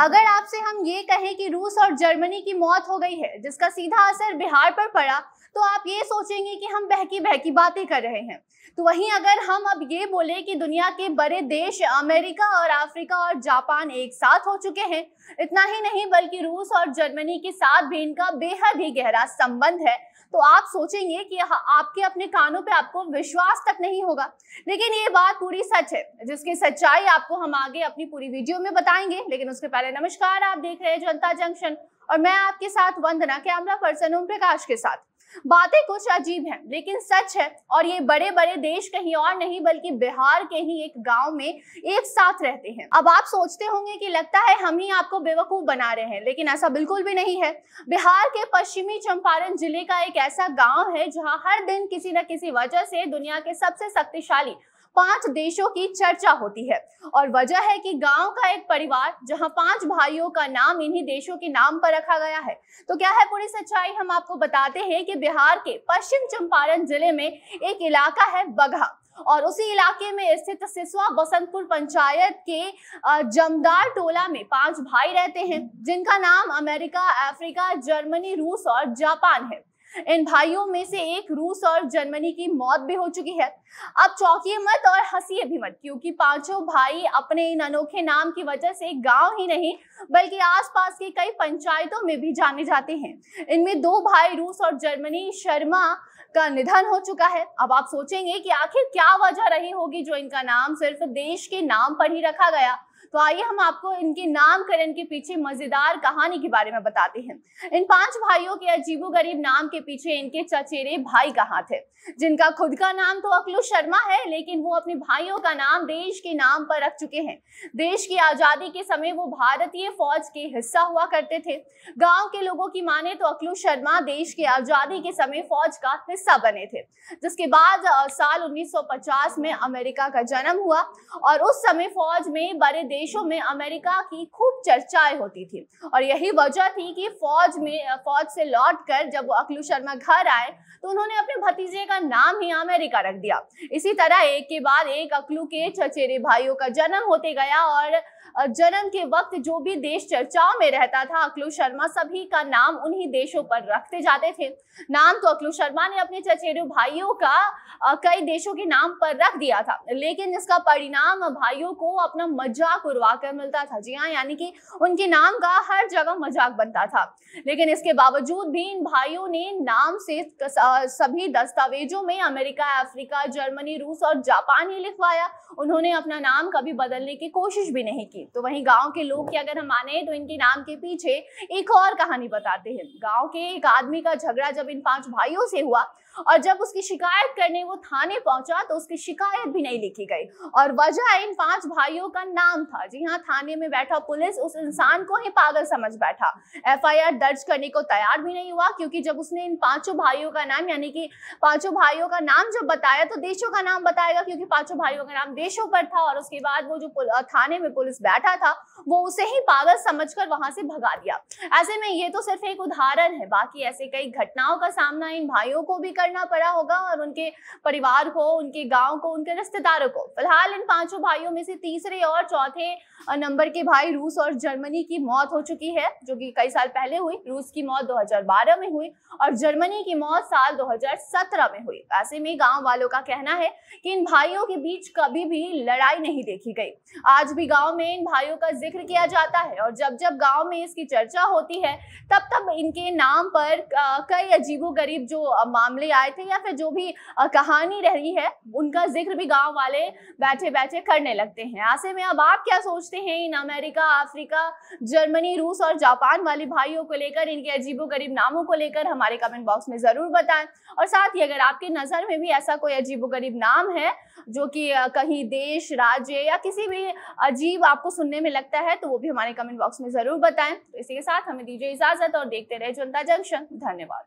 अगर आपसे हम ये कहें कि रूस और जर्मनी की मौत हो गई है जिसका सीधा असर बिहार पर पड़ा तो आप ये सोचेंगे कि हम बहकी बहकी बातें कर रहे हैं तो वहीं अगर हम अब ये बोले कि दुनिया के बड़े देश अमेरिका और अफ्रीका और जापान एक साथ हो चुके हैं इतना ही नहीं बल्कि रूस और जर्मनी के साथ भी इनका बेहद ही गहरा संबंध है तो आप सोचेंगे कि आपके अपने कानों पे आपको विश्वास तक नहीं होगा लेकिन ये बात पूरी सच है जिसकी सच्चाई आपको हम आगे अपनी पूरी वीडियो में बताएंगे लेकिन उसके पहले है नमस्कार आप देख रहे हैं जनता जंक्शन और मैं आपके साथ वंदना कैमरा पर्सन ओम प्रकाश के साथ बातें कुछ अजीब हैं लेकिन सच है और ये बड़े बड़े देश कहीं और नहीं बल्कि बिहार के ही एक गांव में एक साथ रहते हैं अब आप सोचते होंगे कि लगता है हम ही आपको बेवकूफ बना रहे हैं लेकिन ऐसा बिल्कुल भी नहीं है बिहार के पश्चिमी चंपारण जिले का एक ऐसा गांव है जहां हर दिन किसी न किसी वजह से दुनिया के सबसे शक्तिशाली पांच देशों की चर्चा होती है और वजह है कि गांव का एक परिवार जहां पांच भाइयों का नाम इन्हीं देशों के नाम पर रखा गया है तो क्या है पूरी सच्चाई हम आपको बताते हैं कि बिहार के पश्चिम चंपारण जिले में एक इलाका है बघा और उसी इलाके में स्थित सिसवा बसंतपुर पंचायत के जमदार टोला में पांच भाई रहते हैं जिनका नाम अमेरिका अफ्रीका जर्मनी रूस और जापान है इन भाइयों में से एक रूस और जर्मनी की मौत भी हो चुकी है अब चौकी मत और हसी भी मत क्योंकि पांचों भाई अपने इन अनोखे नाम की वजह से गांव ही नहीं बल्कि आसपास के कई पंचायतों में भी जाने जाते हैं इनमें दो भाई रूस और जर्मनी शर्मा का निधन हो चुका है अब आप सोचेंगे कि आखिर क्या वजह रही होगी जो इनका नाम सिर्फ देश के नाम पर ही रखा गया तो आइए हम आपको इनके नामकरण के पीछे मजेदार कहानी के बारे में बताते हैं इन पांच भाइयों के अजीबो गरीब नाम के पीछे इनके चचेरे भाई कहाँ थे जिनका खुद का नाम तो अकलू शर्मा है लेकिन वो अपने भाइयों का नाम देश के नाम पर रख चुके हैं देश की आजादी के समय वो भारतीय फौज के हिस्सा हुआ करते थे गांव के लोगों की माने तो अकलू शर्मा देश की आजादी के समय फौज का हिस्सा बने थे जिसके बाद साल 1950 में अमेरिका का जन्म हुआ और उस समय फौज में बड़े देशों में अमेरिका की खूब चर्चाएं होती थी और यही वजह थी कि फौज में फौज से लौट कर जब वो अखिलू शर्मा घर आए तो उन्होंने अपने भतीजे का नाम ही अमेरिका रख दिया इसी तरह एक के बाद एक अखलू के चचेरे भाइयों का जन्म होते गया और जन्म के वक्त जो भी देश चर्चाओं में रहता था अखिलू शर्मा सभी का नाम उन्हीं देशों पर रखते जाते थे नाम तो अखिलू शर्मा ने अपने चचेरे भाइयों का कई देशों के नाम पर रख दिया था लेकिन इसका परिणाम भाइयों को अपना मजाक उड़वा कर मिलता था जी हाँ यानी कि उनके नाम का हर जगह मजाक बनता था लेकिन इसके बावजूद भी इन भाइयों ने नाम से सभी दस्तावेजों में अमेरिका अफ्रीका जर्मनी रूस और जापान ही लिखवाया उन्होंने अपना नाम कभी बदलने की कोशिश भी नहीं की तो वहीं गांव के लोग की अगर हम माने तो इनके नाम के पीछे एक और कहानी बताते हैं गांव के एक आदमी का झगड़ा जब इन पांच भाइयों से हुआ और जब उसकी शिकायत करने वो थाने पहुंचा तो उसकी शिकायत भी नहीं लिखी गई और वजह इन पांच भाइयों का नाम था जी हाँ थाने में बैठा पुलिस उस इंसान को ही पागल समझ बैठा एफआईआर दर्ज करने को तैयार भी नहीं हुआ क्योंकि जब उसने इन पांचों भाइयों का नाम यानी कि पांचों भाइयों का नाम जब बताया तो देशों का नाम बताएगा क्योंकि पांचों भाइयों का नाम देशों पर था और उसके बाद वो जो थाने में पुलिस बैठा था वो उसे ही पागल कर वहां से भगा दिया ऐसे में ये तो सिर्फ एक उदाहरण है बाकी ऐसे कई घटनाओं का सामना इन भाइयों को भी करना पड़ा होगा और उनके परिवार को उनके गांव को उनके रिश्तेदारों को फिलहाल इन पांचों भाइयों में से तीसरे और चौथे नंबर के भाई रूस और जर्मनी की मौत हो चुकी है जो कि कई साल पहले हुई रूस की मौत 2012 में हुई और जर्मनी की मौत साल 2017 में हुई ऐसे में गांव वालों का कहना है कि इन भाइयों के बीच कभी भी लड़ाई नहीं देखी गई आज भी गाँव में इन भाइयों का जिक्र किया जाता है और जब जब गाँव में इसकी चर्चा होती है तब तब इनके नाम पर कई अजीबो गरीब जो मामले भी आए थे या फिर जो भी कहानी रह रही है उनका जिक्र भी गांव वाले बैठे बैठे करने लगते हैं ऐसे में अब आप क्या सोचते हैं इन अमेरिका अफ्रीका जर्मनी रूस और जापान वाले भाइयों को लेकर इनके अजीबो गरीब नामों को लेकर हमारे कमेंट बॉक्स में ज़रूर बताएं और साथ ही अगर आपके नज़र में भी ऐसा कोई अजीबो गरीब नाम है जो कि कहीं देश राज्य या किसी भी अजीब आपको सुनने में लगता है तो वो भी हमारे कमेंट बॉक्स में ज़रूर बताएं तो इसी के साथ हमें दीजिए इजाज़त और देखते रहे जनता जंक्शन धन्यवाद